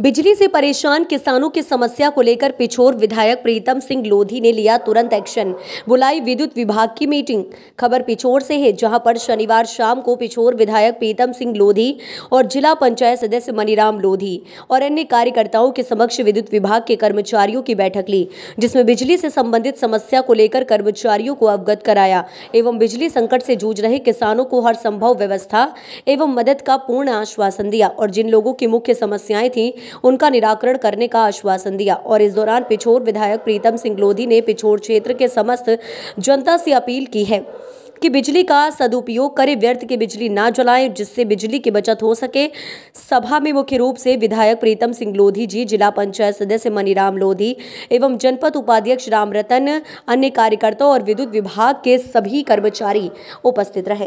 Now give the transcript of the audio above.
बिजली से परेशान किसानों की समस्या को लेकर पिछोर विधायक प्रीतम सिंह लोधी ने लिया तुरंत एक्शन बुलाई विद्युत विभाग की मीटिंग खबर पिछोर से है जहां पर शनिवार शाम को पिछोर विधायक प्रीतम सिंह लोधी और जिला पंचायत सदस्य मनीराम लोधी और अन्य कार्यकर्ताओं के समक्ष विद्युत विभाग के कर्मचारियों की बैठक ली जिसमें बिजली से संबंधित समस्या को लेकर कर्मचारियों को अवगत कराया एवं बिजली संकट से जूझ रहे किसानों को हर संभव व्यवस्था एवं मदद का पूर्ण आश्वासन दिया और जिन लोगों की मुख्य समस्याएं थी उनका निराकरण करने का आश्वासन दिया और इस दौरान पिछोर विधायक प्रीतम सिंह लोधी ने पिछोर क्षेत्र के समस्त जनता से अपील की है कि बिजली का सदुपयोग करें व्यर्थ की बिजली ना जलाएं जिससे बिजली की बचत हो सके सभा में मुख्य रूप से विधायक प्रीतम सिंह लोधी जी जिला पंचायत सदस्य मनीराम लोधी एवं जनपद उपाध्यक्ष रामरतन अन्य कार्यकर्ताओं और विद्युत विभाग के सभी कर्मचारी उपस्थित रहे